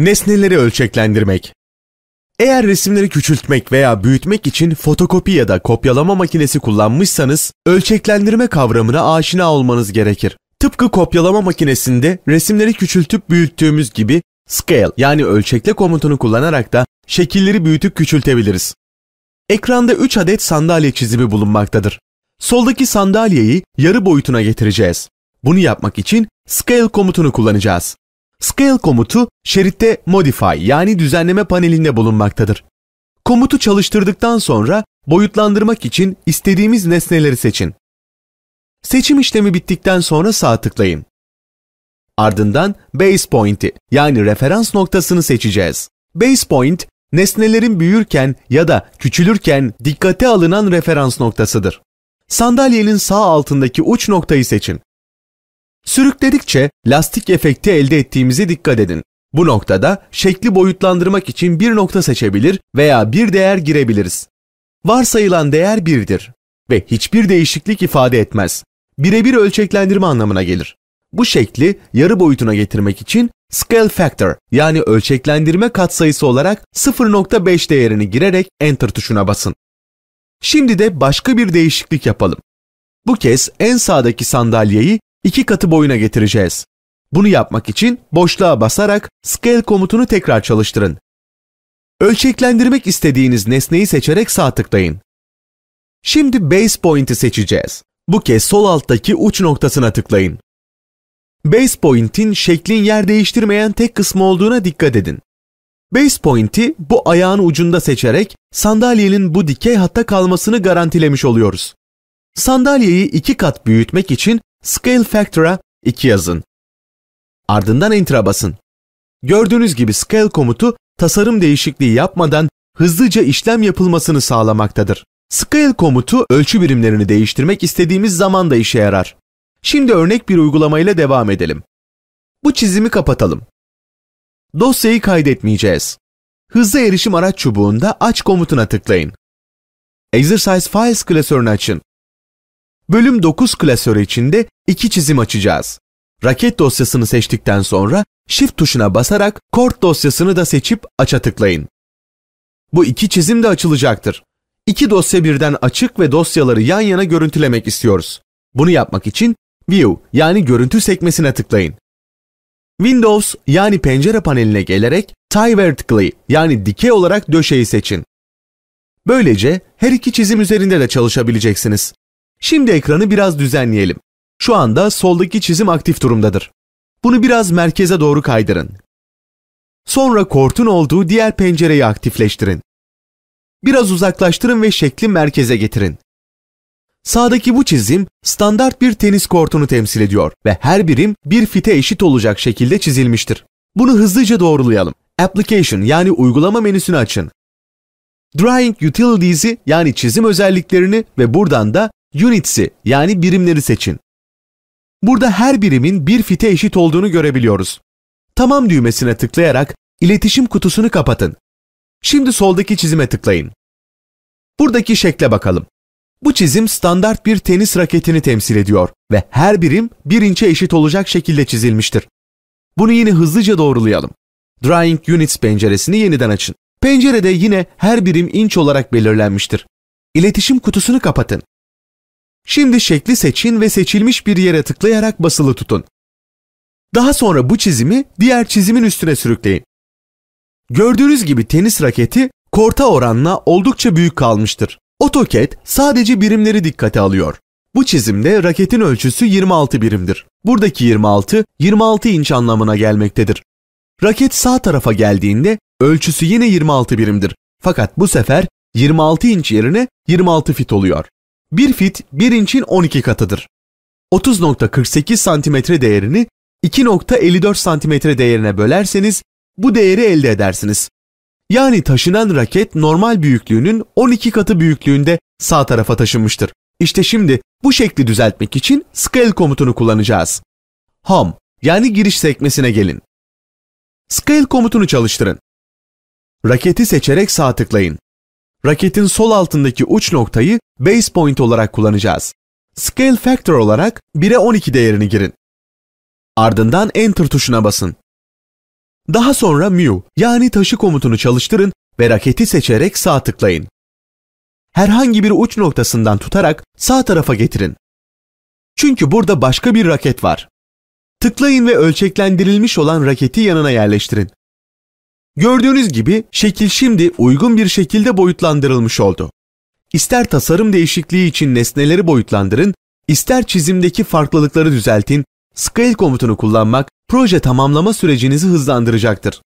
Nesneleri ölçeklendirmek. Eğer resimleri küçültmek veya büyütmek için fotokopi ya da kopyalama makinesi kullanmışsanız ölçeklendirme kavramına aşina olmanız gerekir. Tıpkı kopyalama makinesinde resimleri küçültüp büyüttüğümüz gibi scale yani ölçekle komutunu kullanarak da şekilleri büyütüp küçültebiliriz. Ekranda 3 adet sandalye çizimi bulunmaktadır. Soldaki sandalyeyi yarı boyutuna getireceğiz. Bunu yapmak için scale komutunu kullanacağız. Scale komutu şeritte modify yani düzenleme panelinde bulunmaktadır. Komutu çalıştırdıktan sonra boyutlandırmak için istediğimiz nesneleri seçin. Seçim işlemi bittikten sonra sağ tıklayın. Ardından base point'i yani referans noktasını seçeceğiz. Base point, nesnelerin büyürken ya da küçülürken dikkate alınan referans noktasıdır. Sandalyenin sağ altındaki uç noktayı seçin. Sürükledikçe lastik efekti elde ettiğimizi dikkat edin. Bu noktada şekli boyutlandırmak için bir nokta seçebilir veya bir değer girebiliriz. Varsayılan değer 1'dir ve hiçbir değişiklik ifade etmez. Birebir ölçeklendirme anlamına gelir. Bu şekli yarı boyutuna getirmek için scale factor yani ölçeklendirme katsayısı olarak 0.5 değerini girerek enter tuşuna basın. Şimdi de başka bir değişiklik yapalım. Bu kez en sağdaki sandalyeyi iki katı boyuna getireceğiz. Bunu yapmak için boşluğa basarak scale komutunu tekrar çalıştırın. Ölçeklendirmek istediğiniz nesneyi seçerek sağ tıklayın. Şimdi base point'i seçeceğiz. Bu kez sol alttaki uç noktasına tıklayın. Base point'in şeklin yer değiştirmeyen tek kısmı olduğuna dikkat edin. Base point'i bu ayağın ucunda seçerek sandalyenin bu dikey hatta kalmasını garantilemiş oluyoruz. Sandalyeyi iki kat büyütmek için Scale Factor'a 2 yazın. Ardından Enter'a basın. Gördüğünüz gibi Scale komutu tasarım değişikliği yapmadan hızlıca işlem yapılmasını sağlamaktadır. Scale komutu ölçü birimlerini değiştirmek istediğimiz zaman da işe yarar. Şimdi örnek bir uygulamayla devam edelim. Bu çizimi kapatalım. Dosyayı kaydetmeyeceğiz. Hızlı erişim araç çubuğunda aç komutuna tıklayın. Exercise Files klasörünü açın. Bölüm 9 klasörü içinde iki çizim açacağız. Raket dosyasını seçtikten sonra Shift tuşuna basarak kort dosyasını da seçip aça tıklayın. Bu iki çizim de açılacaktır. İki dosya birden açık ve dosyaları yan yana görüntülemek istiyoruz. Bunu yapmak için View yani görüntü sekmesine tıklayın. Windows yani pencere paneline gelerek Tie Vertically yani dikey olarak döşeyi seçin. Böylece her iki çizim üzerinde de çalışabileceksiniz. Şimdi ekranı biraz düzenleyelim. Şu anda soldaki çizim aktif durumdadır. Bunu biraz merkeze doğru kaydırın. Sonra kortun olduğu diğer pencereyi aktifleştirin. Biraz uzaklaştırın ve şekli merkeze getirin. Sağdaki bu çizim standart bir tenis kortunu temsil ediyor ve her birim bir fite eşit olacak şekilde çizilmiştir. Bunu hızlıca doğrulayalım. Application yani uygulama menüsünü açın. Drawing Utilities'i yani çizim özelliklerini ve buradan da units'i yani birimleri seçin. Burada her birimin bir fite eşit olduğunu görebiliyoruz. Tamam düğmesine tıklayarak iletişim kutusunu kapatın. Şimdi soldaki çizime tıklayın. Buradaki şekle bakalım. Bu çizim standart bir tenis raketini temsil ediyor ve her birim bir inçe eşit olacak şekilde çizilmiştir. Bunu yine hızlıca doğrulayalım. Drawing Units penceresini yeniden açın. Pencerede yine her birim inç olarak belirlenmiştir. İletişim kutusunu kapatın. Şimdi şekli seçin ve seçilmiş bir yere tıklayarak basılı tutun. Daha sonra bu çizimi diğer çizimin üstüne sürükleyin. Gördüğünüz gibi tenis raketi korta oranla oldukça büyük kalmıştır. AutoCAD sadece birimleri dikkate alıyor. Bu çizimde raketin ölçüsü 26 birimdir. Buradaki 26, 26 inç anlamına gelmektedir. Raket sağ tarafa geldiğinde ölçüsü yine 26 birimdir. Fakat bu sefer 26 inç yerine 26 fit oluyor. 1 fit 1 inçin 12 katıdır. 30.48 santimetre değerini 2.54 santimetre değerine bölerseniz bu değeri elde edersiniz. Yani taşınan raket normal büyüklüğünün 12 katı büyüklüğünde sağ tarafa taşınmıştır. İşte şimdi bu şekli düzeltmek için scale komutunu kullanacağız. Home yani giriş sekmesine gelin. Scale komutunu çalıştırın. Raketi seçerek sağ tıklayın raketin sol altındaki uç noktayı base point olarak kullanacağız. Scale factor olarak 1'e 12 değerini girin. Ardından enter tuşuna basın. Daha sonra mu yani taşı komutunu çalıştırın ve raketi seçerek sağ tıklayın. Herhangi bir uç noktasından tutarak sağ tarafa getirin. Çünkü burada başka bir raket var. Tıklayın ve ölçeklendirilmiş olan raketi yanına yerleştirin. Gördüğünüz gibi şekil şimdi uygun bir şekilde boyutlandırılmış oldu. İster tasarım değişikliği için nesneleri boyutlandırın, ister çizimdeki farklılıkları düzeltin, scale komutunu kullanmak proje tamamlama sürecinizi hızlandıracaktır.